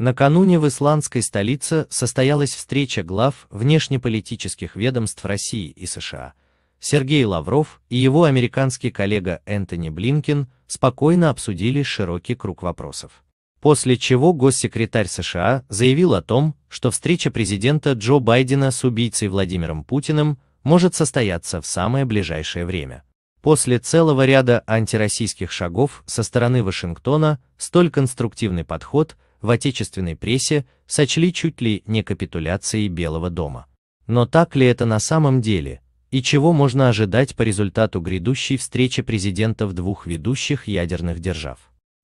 Накануне в исландской столице состоялась встреча глав внешнеполитических ведомств России и США. Сергей Лавров и его американский коллега Энтони Блинкин спокойно обсудили широкий круг вопросов. После чего госсекретарь США заявил о том, что встреча президента Джо Байдена с убийцей Владимиром Путиным может состояться в самое ближайшее время. После целого ряда антироссийских шагов со стороны Вашингтона столь конструктивный подход – в отечественной прессе сочли чуть ли не капитуляцией Белого дома. Но так ли это на самом деле, и чего можно ожидать по результату грядущей встречи президентов двух ведущих ядерных держав?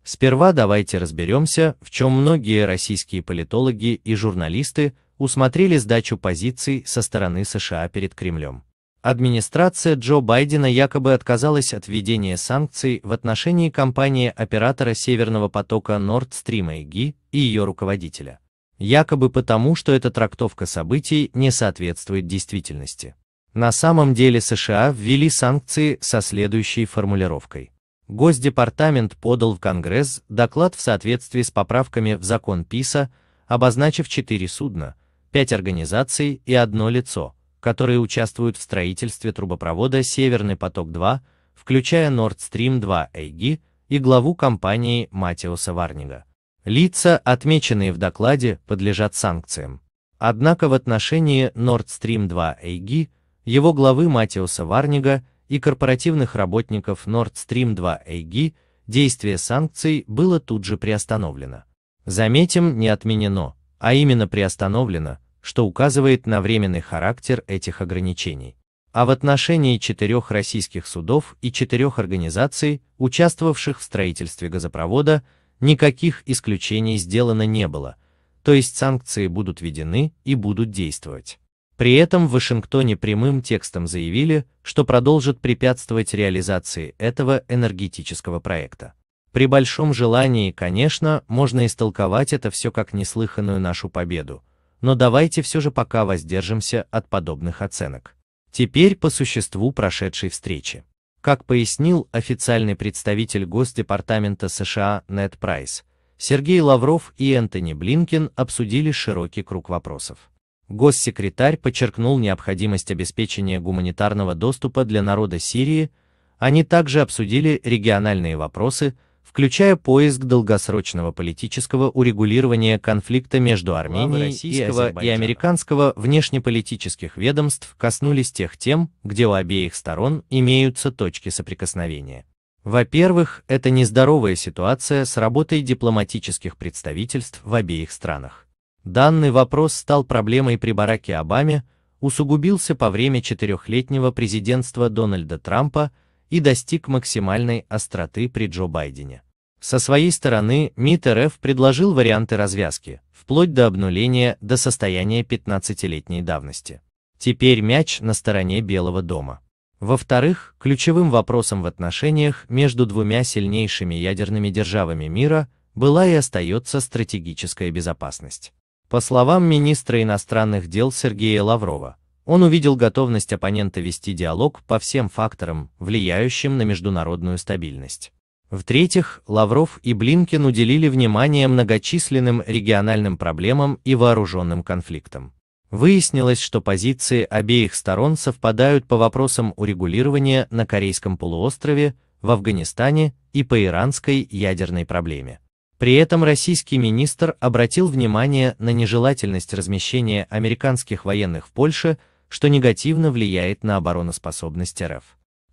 Сперва давайте разберемся, в чем многие российские политологи и журналисты усмотрели сдачу позиций со стороны США перед Кремлем. Администрация Джо Байдена якобы отказалась от введения санкций в отношении компании-оператора Северного потока Nord Stream AG и ее руководителя. Якобы потому, что эта трактовка событий не соответствует действительности. На самом деле США ввели санкции со следующей формулировкой. Госдепартамент подал в Конгресс доклад в соответствии с поправками в закон ПИСа, обозначив четыре судна, пять организаций и одно лицо, которые участвуют в строительстве трубопровода «Северный поток-2», включая Nord Stream 2 AG и главу компании Матиуса Варнига. Лица, отмеченные в докладе, подлежат санкциям. Однако в отношении Nord Stream 2 AG, его главы Матиуса Варнига и корпоративных работников Nord Stream 2 AG действие санкций было тут же приостановлено. Заметим, не отменено, а именно приостановлено, что указывает на временный характер этих ограничений. А в отношении четырех российских судов и четырех организаций, участвовавших в строительстве газопровода, никаких исключений сделано не было, то есть санкции будут введены и будут действовать. При этом в Вашингтоне прямым текстом заявили, что продолжат препятствовать реализации этого энергетического проекта. При большом желании, конечно, можно истолковать это все как неслыханную нашу победу, но давайте все же пока воздержимся от подобных оценок. Теперь по существу прошедшей встречи. Как пояснил официальный представитель Госдепартамента США Нед Прайс, Сергей Лавров и Энтони Блинкен обсудили широкий круг вопросов. Госсекретарь подчеркнул необходимость обеспечения гуманитарного доступа для народа Сирии, они также обсудили региональные вопросы, включая поиск долгосрочного политического урегулирования конфликта между Арменией российского и, и американского внешнеполитических ведомств коснулись тех тем, где у обеих сторон имеются точки соприкосновения. Во-первых, это нездоровая ситуация с работой дипломатических представительств в обеих странах. Данный вопрос стал проблемой при Бараке Обаме, усугубился по время четырехлетнего президентства Дональда Трампа и достиг максимальной остроты при Джо Байдене. Со своей стороны, МИД РФ предложил варианты развязки, вплоть до обнуления до состояния 15-летней давности. Теперь мяч на стороне Белого дома. Во-вторых, ключевым вопросом в отношениях между двумя сильнейшими ядерными державами мира была и остается стратегическая безопасность. По словам министра иностранных дел Сергея Лаврова, он увидел готовность оппонента вести диалог по всем факторам, влияющим на международную стабильность. В-третьих, Лавров и Блинкин уделили внимание многочисленным региональным проблемам и вооруженным конфликтам. Выяснилось, что позиции обеих сторон совпадают по вопросам урегулирования на Корейском полуострове, в Афганистане и по иранской ядерной проблеме. При этом российский министр обратил внимание на нежелательность размещения американских военных в Польше, что негативно влияет на обороноспособность РФ.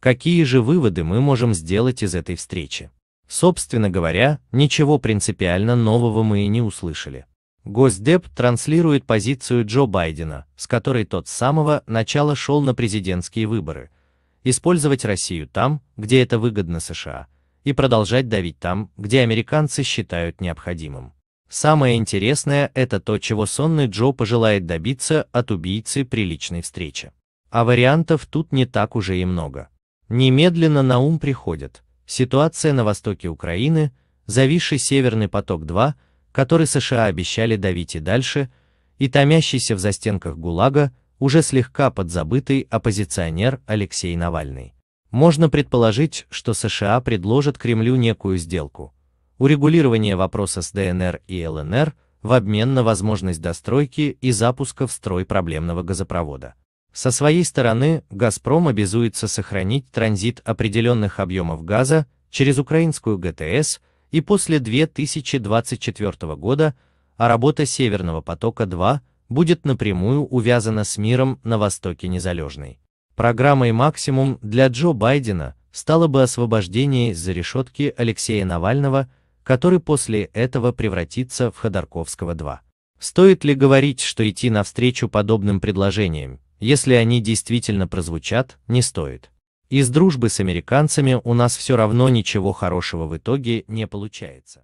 Какие же выводы мы можем сделать из этой встречи? Собственно говоря, ничего принципиально нового мы и не услышали. Госдеп транслирует позицию Джо Байдена, с которой тот с самого начала шел на президентские выборы, использовать Россию там, где это выгодно США, и продолжать давить там, где американцы считают необходимым. Самое интересное – это то, чего сонный Джо пожелает добиться от убийцы при личной встрече. А вариантов тут не так уже и много. Немедленно на ум приходят ситуация на востоке Украины, зависший Северный поток-2, который США обещали давить и дальше, и томящийся в застенках ГУЛАГа, уже слегка подзабытый оппозиционер Алексей Навальный. Можно предположить, что США предложат Кремлю некую сделку. Урегулирование вопроса с ДНР и ЛНР в обмен на возможность достройки и запуска в строй проблемного газопровода. Со своей стороны, «Газпром» обязуется сохранить транзит определенных объемов газа через украинскую ГТС и после 2024 года, а работа «Северного потока-2» будет напрямую увязана с миром на востоке незалежной. Программой «Максимум» для Джо Байдена стало бы освобождение из-за решетки Алексея Навального, который после этого превратится в Ходорковского-2. Стоит ли говорить, что идти навстречу подобным предложениям, если они действительно прозвучат, не стоит. Из дружбы с американцами у нас все равно ничего хорошего в итоге не получается.